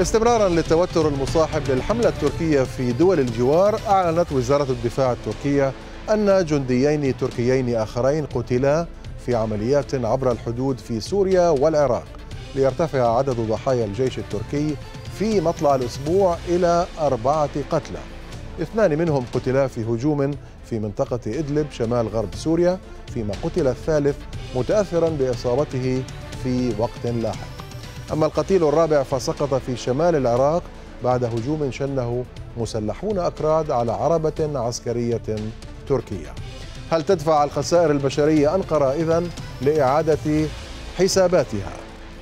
استمرارا للتوتر المصاحب للحملة التركية في دول الجوار أعلنت وزارة الدفاع التركية أن جنديين تركيين آخرين قتلا في عمليات عبر الحدود في سوريا والعراق ليرتفع عدد ضحايا الجيش التركي في مطلع الأسبوع إلى أربعة قتلى اثنان منهم قتلا في هجوم في منطقة إدلب شمال غرب سوريا فيما قتل الثالث متأثرا بإصابته في وقت لاحق أما القتيل الرابع فسقط في شمال العراق بعد هجوم شنه مسلحون أكراد على عربة عسكرية تركية هل تدفع الخسائر البشرية أنقرة إذن لإعادة حساباتها؟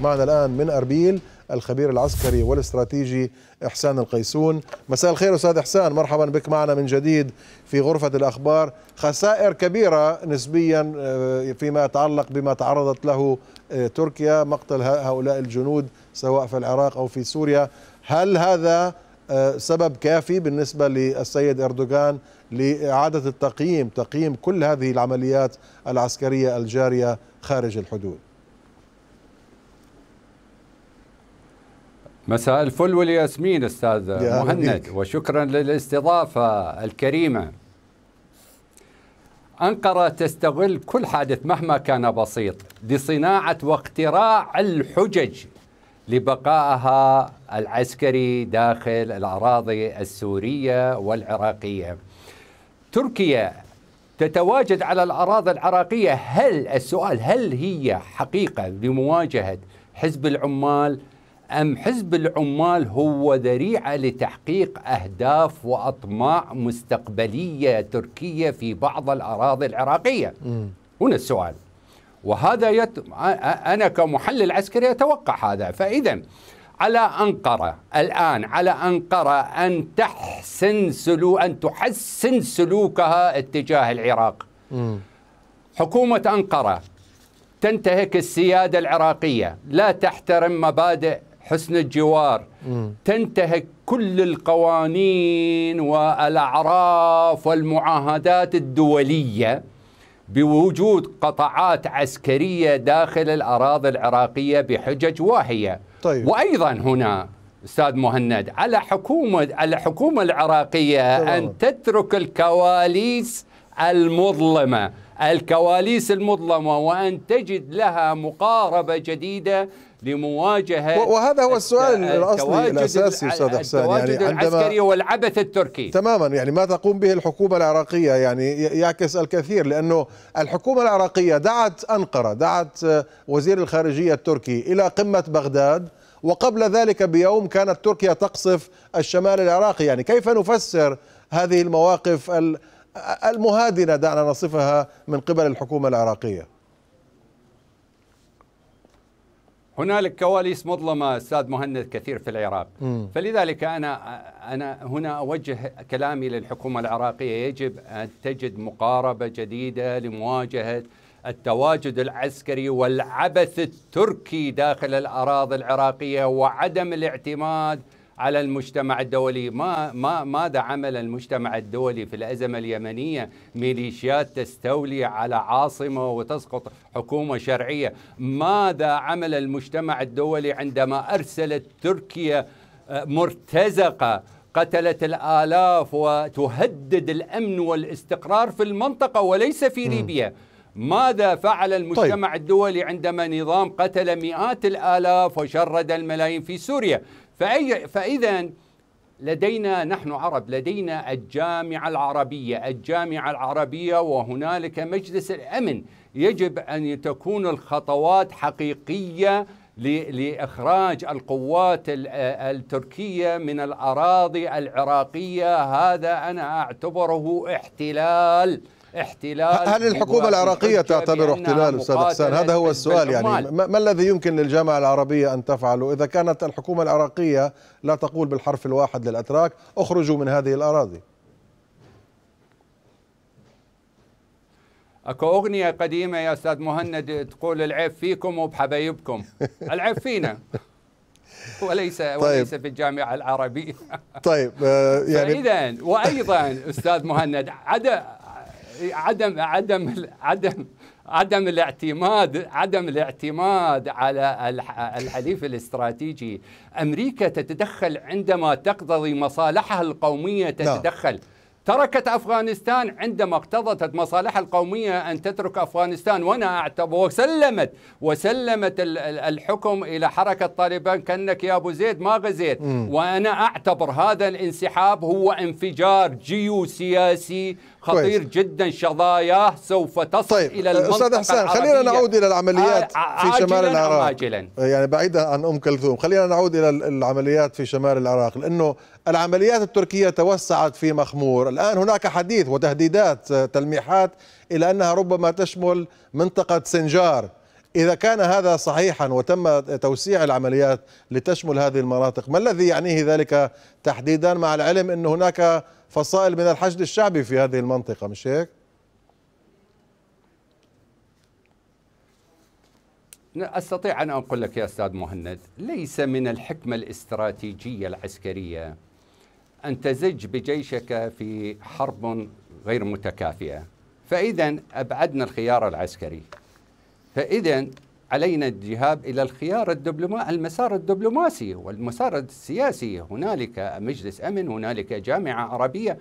معنا الآن من أربيل الخبير العسكري والاستراتيجي إحسان القيسون مساء الخير أستاذ إحسان مرحبا بك معنا من جديد في غرفة الأخبار خسائر كبيرة نسبيا آه، فيما يتعلق بما تعرضت له آه، تركيا مقتل هؤلاء الجنود سواء في العراق أو في سوريا هل هذا آه، سبب كافي بالنسبة للسيد أردوغان لإعادة التقييم تقييم كل هذه العمليات العسكرية الجارية خارج الحدود مساء الفل والياسمين استاذ مهند وشكرا للاستضافه الكريمه أنقرة تستغل كل حادث مهما كان بسيط لصناعة واختراع الحجج لبقائها العسكري داخل الأراضي السورية والعراقية تركيا تتواجد على الأراضي العراقية هل السؤال هل هي حقيقة لمواجهة حزب العمال أم حزب العمال هو ذريعة لتحقيق أهداف وأطماع مستقبلية تركية في بعض الأراضي العراقية م. هنا السؤال وهذا يت... أنا كمحلل عسكري أتوقع هذا فإذا على أنقرة الآن على أنقرة أن تحسن سلو أن تحسن سلوكها اتجاه العراق م. حكومة أنقرة تنتهك السيادة العراقية لا تحترم مبادئ حسن الجوار مم. تنتهك كل القوانين والأعراف والمعاهدات الدولية بوجود قطعات عسكرية داخل الأراضي العراقية بحجج واهية طيب. وأيضا هنا استاذ مهند على حكومه على الحكومه العراقيه طبعا. ان تترك الكواليس المظلمه الكواليس المظلمة وأن تجد لها مقاربة جديدة لمواجهة وهذا هو السؤال الأصلي الأساسي أستاذ حسان يعني عندما العسكري والعبث التركي تماما يعني ما تقوم به الحكومة العراقية يعني يعكس الكثير لأنه الحكومة العراقية دعت أنقرة دعت آه، وزير الخارجية التركي إلى قمة بغداد وقبل ذلك بيوم كانت تركيا تقصف الشمال العراقي يعني كيف نفسر هذه المواقف ال المهادنه دعنا نصفها من قبل الحكومه العراقيه هنالك كواليس مظلمه استاذ مهند كثير في العراق م. فلذلك انا انا هنا اوجه كلامي للحكومه العراقيه يجب ان تجد مقاربه جديده لمواجهه التواجد العسكري والعبث التركي داخل الاراضي العراقيه وعدم الاعتماد على المجتمع الدولي ما ما ماذا عمل المجتمع الدولي في الأزمة اليمنية ميليشيات تستولي على عاصمة وتسقط حكومة شرعية ماذا عمل المجتمع الدولي عندما أرسلت تركيا آه، مرتزقة قتلت الآلاف وتهدد الأمن والاستقرار في المنطقة وليس في ليبيا م. ماذا فعل المجتمع طيب. الدولي عندما نظام قتل مئات الآلاف وشرد الملايين في سوريا فأي فإذا لدينا نحن عرب لدينا الجامعة العربية الجامعة العربية وهنالك مجلس الأمن يجب أن تكون الخطوات حقيقية لإخراج القوات التركية من الأراضي العراقية هذا أنا أعتبره احتلال احتلال هل الحكومة العراقية تعتبر احتلال أستاذ حسان هذا هو السؤال يعني ما الذي يمكن للجامعة العربية أن تفعله إذا كانت الحكومة العراقية لا تقول بالحرف الواحد للأتراك اخرجوا من هذه الأراضي اكو اغنيه قديمه يا استاذ مهند تقول العيب فيكم وبحبايبكم العيب فينا وليس طيب. وليس في الجامعه العربيه طيب آه يعني اذا وايضا استاذ مهند عدا عدم عدم عدم عدم الاعتماد عدم الاعتماد على الحليف الاستراتيجي امريكا تتدخل عندما تقتضي مصالحها القوميه تتدخل لا. تركت افغانستان عندما اقتضت مصالحها القوميه ان تترك افغانستان وانا اعتبر وسلمت وسلمت الحكم الى حركه طالبان كانك يا ابو زيد ما غزيت م. وانا اعتبر هذا الانسحاب هو انفجار جيوسياسي خطير كويس. جدا شظاياه سوف تصل طيب. الى المنطقه استاذ حسان خلينا نعود الى العمليات آه، آه، في شمال العراق عاجلا يعني بعيدا عن ام كلثوم خلينا نعود الى العمليات في شمال العراق لانه العمليات التركيه توسعت في مخمور الآن هناك حديث وتهديدات آه، تلميحات إلى أنها ربما تشمل منطقة سنجار إذا كان هذا صحيحا وتم توسيع العمليات لتشمل هذه المناطق ما الذي يعنيه ذلك تحديدا مع العلم أن هناك فصائل من الحشد الشعبي في هذه المنطقة مش هيك؟ استطيع ان اقول لك يا استاذ مهند ليس من الحكمه الاستراتيجيه العسكريه أن تزج بجيشك في حرب غير متكافئة فإذا أبعدنا الخيار العسكري فإذا علينا الذهاب إلى الخيار الدبلوما المسار الدبلوماسي والمسار السياسي هنالك مجلس أمن هنالك جامعة عربية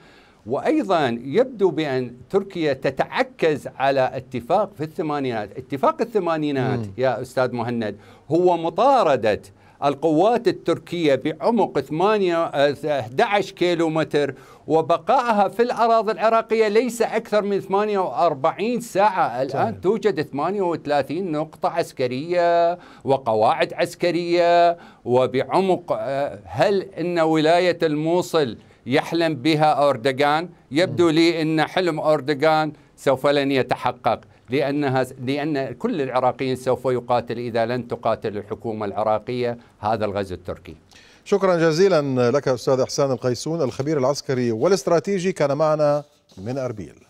وأيضا يبدو بأن تركيا تتعكز على اتفاق في الثمانينات اتفاق الثمانينات يا أستاذ مهند هو مطاردة القوات التركية بعمق 8 11 كيلو متر وبقائها في الأراضي العراقية ليس أكثر من 48 ساعة الآن صحيح. توجد 38 نقطة عسكرية وقواعد عسكرية وبعمق آه، هل أن ولاية الموصل يحلم بها أردوغان يبدو لي أن حلم أردوغان سوف لن يتحقق لأنها لأن كل العراقيين سوف يقاتل إذا لن تقاتل الحكومة العراقية هذا الغزو التركي شكرا جزيلا لك أستاذ إحسان القيسون الخبير العسكري والاستراتيجي كان معنا من أربيل